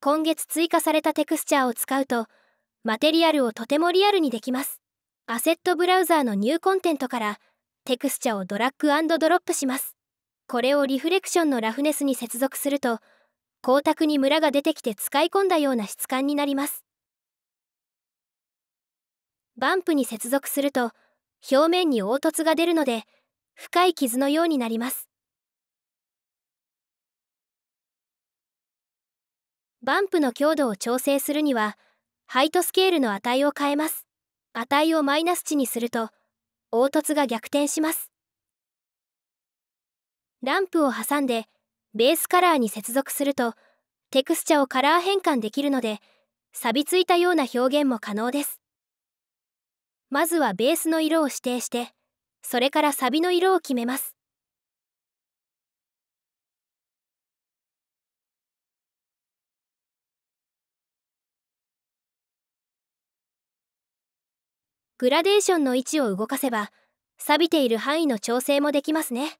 今月追加されたテクスチャーを使うとマテリアルをとてもリアルにできますアセットブラウザーのニューコンテントからテクスチャをドラッグドロップしますこれをリフレクションのラフネスに接続すると光沢にムラが出てきて使い込んだような質感になりますバンプに接続すると表面に凹凸が出るので深い傷のようになりますバンプの強度を調整するにはハイトスケールの値を変えます値をマイナス値にすると凹凸が逆転しますランプを挟んでベースカラーに接続するとテクスチャをカラー変換できるので錆びついたような表現も可能ですまずはベースの色を指定してそれからサビの色を決めますグラデーションの位置を動かせば錆びている範囲の調整もできますね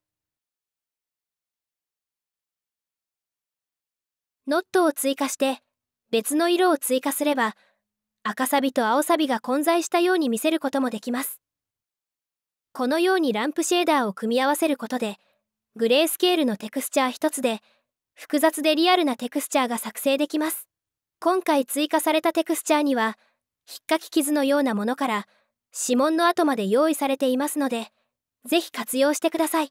ノットを追加して別の色を追加すれば赤サビと青サビが混在したように見せることもできますこのようにランプシェーダーを組み合わせることでグレースケールのテクスチャー一つで複雑でリアルなテクスチャーが作成できます今回追加されたテクスチャーにはひっかき傷のようなものから指紋の跡まで用意されていますので、ぜひ活用してください。